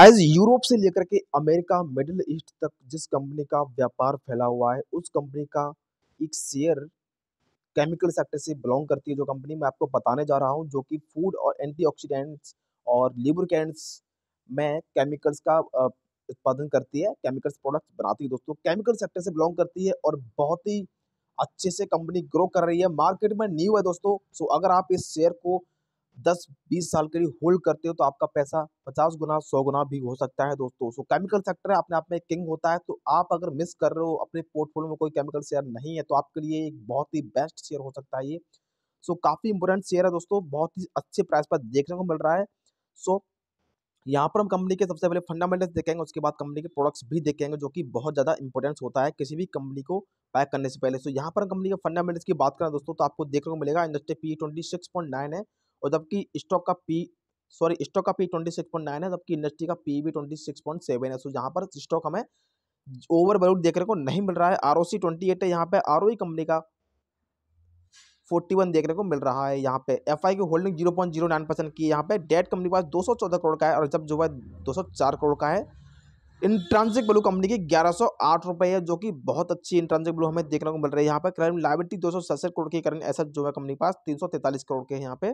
as Europe से लेकर के अमेरिका मिडिल ईस्ट तक जिस कंपनी का व्यापार फैला हुआ है उस कंपनी का एक शेयर केमिकल सेक्टर से बिलोंग करती है जो कंपनी मैं आपको बताने जा रहा हूँ जो कि फूड और एंटीऑक्सीडेंट्स और लिब्रिकेंट्स में केमिकल्स का उत्पादन करती है केमिकल्स प्रोडक्ट बनाती है दोस्तों केमिकल सेक्टर से बिलोंग करती है और बहुत ही अच्छे से कंपनी ग्रो कर रही है मार्केट में न्यू है दोस्तों सो अगर आप इस शेयर को दस बीस साल के लिए होल्ड करते हो तो आपका पैसा पचास गुना सौ गुना भी हो सकता है दोस्तों सो केमिकल सेक्टर अपने आप में किंग होता है तो आप अगर मिस कर रहे हो अपने पोर्टफोलियो में कोई केमिकल शेयर नहीं है तो आपके लिए एक बहुत ही बेस्ट शेयर हो सकता है ये सो काफ़ी इंपोर्टेंट शेयर है दोस्तों बहुत ही अच्छे प्राइस पर देखने को मिल रहा है सो यहाँ पर हम कंपनी के सबसे पहले फंडामेंटल्स देखेंगे उसके बाद कंपनी के प्रोडक्ट्स भी देखेंगे जो कि बहुत ज़्यादा इंपॉर्टेंस होता है किसी भी कंपनी को बाय करने से पहले सो so, यहाँ पर कंपनी के फंडामेंटल्स की बात करें दोस्तों तो आपको देखने को मिलेगा industry P twenty six point nine है और जबकि स्टॉक का पी सॉरी स्टॉक का P twenty six point nine है जबकि इंडस्ट्री का पी भी ट्वेंटी सिक्स पॉइंट सेवन है सो यहाँ पर स्टॉक हमें ओवर वैल्यूड देखने को नहीं मिल रहा है R O C twenty eight है यहाँ पे आर ओ ई कंपनी का फोर्टी वन देखने को मिल रहा है यहाँ पे एफ आई की holding zero point zero nine percent की यहाँ पे डेट कंपनी के पास दो सौ चौदह करोड़ का है और जब जो है दो सौ चार करोड़ का है इंट्रांसिक वैल्यू कंपनी की ग्यारह सौ आठ रुपये है जो कि बहुत अच्छी इंट्रांसिक वैल्यू हमें देखने को मिल रही है यहाँ पर क्राइम लाइबिलिटी दो सौ सड़सठ करोड़ की करंट एसेट जो है कंपनी के पास तीन सौ तैंतालीस करोड़ के यहाँ पे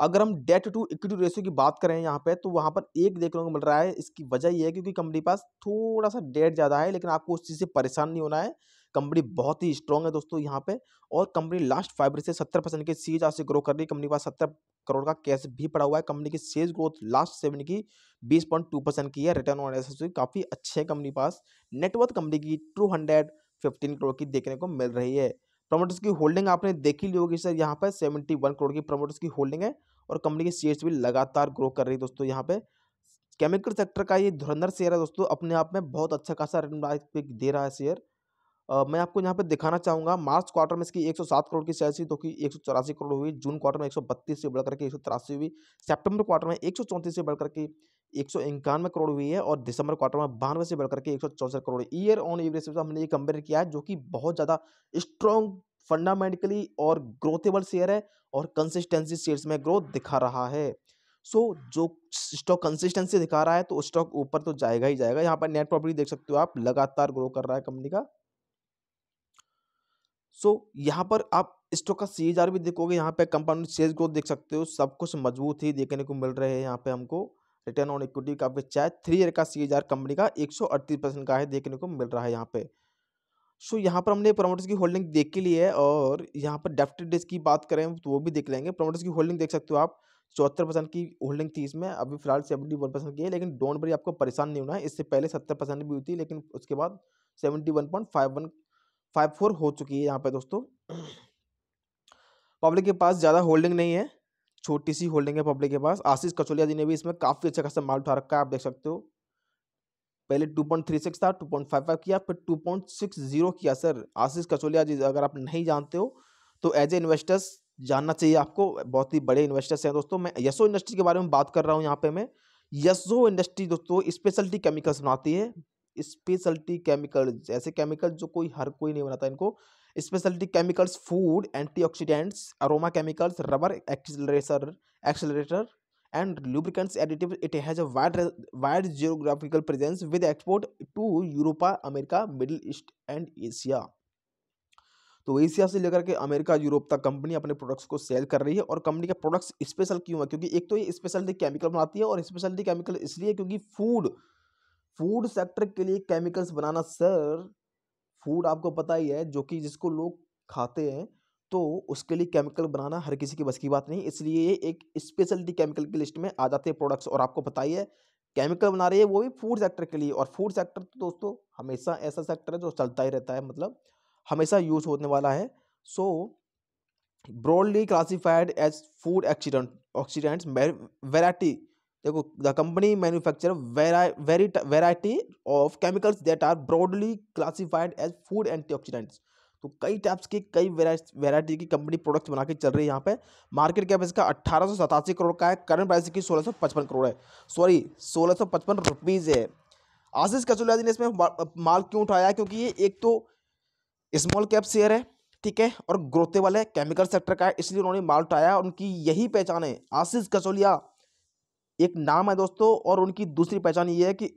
अगर हम डेट टू इक्विटी रेशियो की बात करें यहाँ पे तो वहाँ पर एक देखने को मिल रहा है इसकी वजह यह है क्योंकि कंपनी पास थोड़ा सा डेट ज़्यादा है लेकिन आपको उस चीज़ से परेशान नहीं होना है कंपनी बहुत ही स्ट्रॉन्ग है दोस्तों यहाँ पे और कंपनी लास्ट फाइव से सत्तर परसेंट के सीज आज से ग्रो कर रही है कंपनी के पास सत्तर करोड़ का कैश भी पड़ा हुआ है कंपनी की सेल्स ग्रोथ लास्ट सेवन की बीस पॉइंट टू परसेंट की है रिटर्न ऑन एस काफ़ी अच्छे कंपनी पास नेटवर्थ कंपनी की टू हंड्रेड फिफ्टीन करोड़ की देखने को मिल रही है प्रमोटर्स की होल्डिंग आपने देखी ली होगी सर यहाँ पर सेवेंटी वन करोड़ की प्रमोटर्स की होल्डिंग है और कंपनी के शेयर्स भी लगातार ग्रो कर रही है दोस्तों यहाँ पे केमिकल सेक्टर का ये धुरंधर शेयर है दोस्तों अपने आप में बहुत अच्छा खासा रिटर्न दे रहा है शेयर मैं आपको यहाँ पर दिखाना चाहूँगा मार्च क्वार्टर में इसकी 107 करोड़ की शेयर थी तो कि एक करोड़ हुई जून क्वार्टर में एक से बढ़कर के एक हुई सेप्टेम्बर क्वार्टर में एक से बढ़कर के एक सौ इक्यानवे करोड़ हुई है और दिसंबर क्वार्टर में बानवे से बढ़कर के एक सौ चौसठ करोड़ ईयर ऑन एवरेज हमने ये कंपेयर किया है जो कि बहुत ज़्यादा स्ट्रॉन्ग फंडामेंटली और ग्रोथेबल शेयर है और कंसिस्टेंसी शेयर्स में ग्रोथ दिखा रहा है सो so, जो स्टॉक कंसिस्टेंसी दिखा रहा है तो स्टॉक ऊपर तो जाएगा ही जाएगा यहाँ पर नेट प्रॉफिट देख सकते हो आप लगातार ग्रो कर रहा है कंपनी का सो so, यहाँ पर आप स्टॉक का सी e भी देखोगे यहाँ पे कंपाउंड सेल्स ग्रोथ देख सकते हो सब कुछ मजबूत ही देखने को मिल रहे हैं यहाँ पे हमको रिटर्न ऑन इक्विटी का आपके चाहे थ्री ईयर का सी कंपनी का एक परसेंट का है देखने को मिल रहा है यहाँ पे सो so, यहाँ पर हमने प्रोमोटर्स की होल्डिंग देख के लिए है और यहाँ पर डेफ्ट डेज की बात करें तो वो भी देख लेंगे प्रोमोटर्स की होल्डिंग देख सकते हो आप चौहत्तर परसेंट की होल्डिंग थी इसमें अभी फिलहाल सेवेंटी वन परसेंट की है लेकिन डोंट बरी आपको परेशान नहीं होना है इससे पहले सत्तर परसेंट भी हुई थी लेकिन उसके बाद seventy one point five one five four हो चुकी है यहाँ पर दोस्तों पब्लिक के पास ज़्यादा होल्डिंग नहीं है छोटी सी होल्डिंग है पब्लिक के पास आशीष कचोलिया जी ने भी इसमें काफ़ी अच्छा खासा माल उठा रखा है आप देख सकते हो पहले 2.36 था 2.55 किया फिर 2.60 किया सर आशीष कचोलिया जी अगर आप नहीं जानते हो तो एज ए इन्वेस्टर्स जानना चाहिए आपको बहुत ही बड़े इन्वेस्टर्स हैं दोस्तों मैं यशो इंडस्ट्री के बारे में बात कर रहा हूँ यहाँ पे मैं यशो इंडस्ट्री दोस्तों स्पेशलिटी केमिकल्स बनाती है स्पेशलिटी केमिकल्स ऐसे केमिकल जो कोई हर कोई नहीं बनाता इनको speciality chemicals food antioxidants aroma chemicals rubber accelerator accelerator and lubricants additive it has wide wide geographical presence with export to to America middle east and Asia तो एशिया से लेकर के अमेरिका यूरोप तक कंपनी अपने products को sell कर रही है और कंपनी के प्रोडक्ट्स स्पेशल क्यों है क्योंकि एक तो ये स्पेशलिटी केमिकल बनाती है और स्पेशलिटी केमिकल इसलिए क्योंकि फूड फूड सेक्टर के लिए केमिकल्स बनाना सर फूड आपको पता ही है जो कि जिसको लोग खाते हैं तो उसके लिए केमिकल बनाना हर किसी की बस की बात नहीं इसलिए ये एक स्पेशलिटी केमिकल की लिस्ट में आ जाते हैं प्रोडक्ट्स और आपको पता ही है केमिकल बना रही है वो भी फूड सेक्टर के लिए और फूड सेक्टर तो दोस्तों हमेशा ऐसा सेक्टर है जो चलता ही रहता है मतलब हमेशा यूज होने वाला है so broadly classified as food accident oxidants variety देखो the company manufacture variety of chemicals that are broadly classified as food antioxidants तो कई टाइप्स की कई वेराइटी की कंपनी प्रोडक्ट्स बना के चल रही है यहाँ पे मार्केट कैप इसका अट्ठारह करोड़ का है करंट प्राइस की सोलह करोड़ है सॉरी सोलह सौ है आशीष कसुलिया ने इसमें माल क्यों उठाया क्योंकि ये एक तो स्मॉल कैप शेयर है ठीक है और ग्रोथेबल है केमिकल सेक्टर का है इसलिए उन्होंने माल उठाया उनकी यही पहचान है आशीष कचोलिया एक नाम है दोस्तों और उनकी दूसरी पहचान ये है कि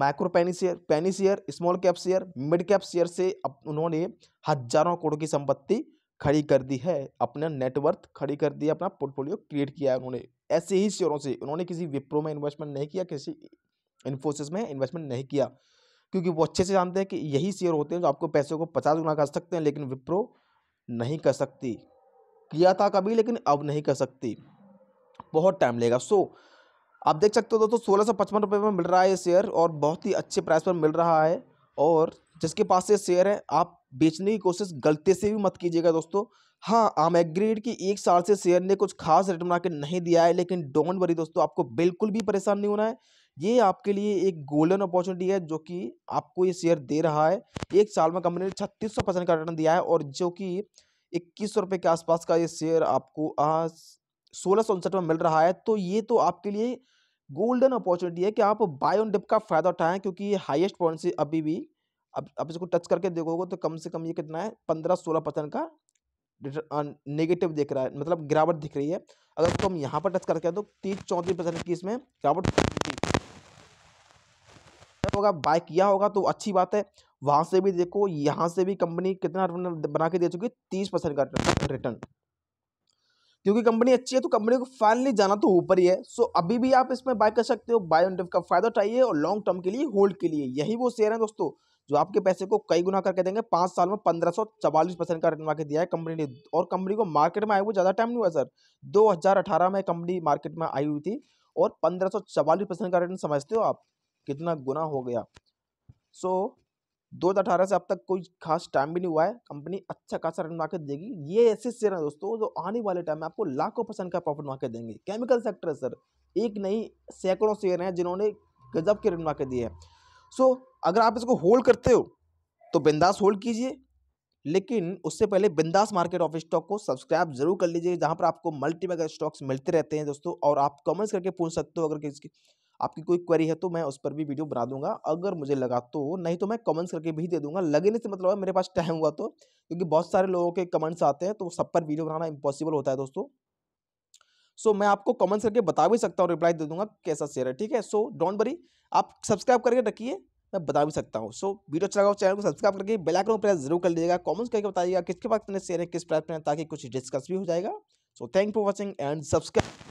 micro penny share penny share small cap share mid cap share से उन्होंने हजारों करोड़ की संपत्ति खड़ी कर दी है अपना नेटवर्थ खड़ी कर दिया अपना पोर्टफोलियो क्रिएट किया है उन्होंने ऐसे ही शेयरों से उन्होंने किसी विप्रो में इन्वेस्टमेंट नहीं किया किसी इन्फोसिस में इन्वेस्टमेंट नहीं किया क्योंकि वो अच्छे से जानते हैं कि यही शेयर होते हैं जो आपको पैसे को पचास गुना कर सकते हैं लेकिन विप्रो नहीं कर सकती किया था कभी लेकिन अब नहीं कर सकती बहुत टाइम लेगा सो आप देख सकते हो दोस्तों सोलह सौ पचपन रुपये में मिल रहा है ये शेयर और बहुत ही अच्छे प्राइस पर मिल रहा है और जिसके पास से शेयर है आप बेचने की कोशिश गलती से भी मत कीजिएगा दोस्तों हाँ आम एग्रीड की एक साल से शेयर ने कुछ खास रेट बना के नहीं दिया है लेकिन डोंट वरी दोस्तों आपको बिल्कुल भी परेशान नहीं होना है ये आपके लिए एक गोल्डन अपॉर्चुनिटी है जो कि आपको ये शेयर दे रहा है एक साल में कंपनी ने छत्तीस सौ परसेंट का रिटर्न दिया है और जो कि इक्कीस सौ के आसपास का ये शेयर आपको आज सोलह सौ उनसठ में मिल रहा है तो ये तो आपके लिए गोल्डन अपॉर्चुनिटी है कि आप बाय ऑन डिप का फ़ायदा उठाएं क्योंकि हाईएस्ट पॉइंट से अभी भी अब आप इसको टच करके देखोगे तो कम से कम ये कितना है पंद्रह सोलह परसेंट का नेगेटिव दिख रहा है मतलब गिरावट दिख रही है अगर तो हम यहाँ पर टच करके तो तीस चौंतीस परसेंट की इसमें गिरावट होगा बाय किया होगा तो अच्छी बात है वहाँ से भी देखो यहाँ से भी कंपनी कितना बना के दे चुकी है तीस परसेंट का रिटर्न क्योंकि कंपनी अच्छी है तो कंपनी को फाइनली जाना तो ऊपर ही है सो अभी भी आप इसमें बाय कर सकते हो बाय ऑन का फायदा उठाइए और लॉन्ग टर्म के लिए होल्ड के लिए यही वो शेयर है दोस्तों जो आपके पैसे को कई गुना करके देंगे पाँच साल में पंद्रह सौ चवालीस परसेंट का रिटर्न आके दिया है कंपनी ने और कंपनी को मार्केट में आए हुए ज़्यादा टाइम नहीं हुआ सर दो में कंपनी मार्केट में आई हुई थी और पंद्रह सौ चवालीस परसेंट का रिटर्न समझते हो आप कितना गुना हो गया सो 2018 से अब तक कोई खास टाइम भी नहीं हुआ है कंपनी अच्छा खासा रन मार्केट देगी ये ऐसे शेयर है दोस्तों जो आने वाले टाइम में आपको लाखों परसेंट का प्रॉफिट मार्केट देंगे केमिकल सेक्टर सर एक नहीं सैकड़ों शेयर हैं जिन्होंने गजब के रन मार्केट दिए हैं सो अगर आप इसको होल्ड करते हो तो बिंदास होल्ड कीजिए लेकिन उससे पहले बिंदास मार्केट ऑफ स्टॉक को सब्सक्राइब जरूर कर लीजिए जहाँ पर आपको मल्टी मेगा स्टॉक्स मिलते रहते हैं दोस्तों और आप कमेंट्स करके पूछ सकते हो अगर किसी आपकी कोई क्वेरी है तो मैं उस पर भी वीडियो बना दूंगा अगर मुझे लगा तो नहीं तो मैं कमेंट्स करके भी दे दूंगा लगने से मतलब मेरे पास टाइम हुआ तो क्योंकि बहुत सारे लोगों के कमेंट्स आते हैं तो सब पर वीडियो बनाना इम्पॉसिबल होता है दोस्तों सो so, मैं आपको कमेंट्स करके बता भी सकता हूँ रिप्लाई दे दूंगा कैसा शेयर है ठीक है सो डोंट वरी आप सब्सक्राइब करके रखिए मैं बता भी सकता हूँ सो वीडियो अच्छा लगा चैनल को सब्सक्राइब करके बेल आइकन प्रेस जरूर कर लीजिएगा कमेंट्स करके बताइएगा किसके पास कितने शेयर है किस प्राइस में ताकि कुछ डिस्कस भी हो जाएगा so thank for watching and subscribe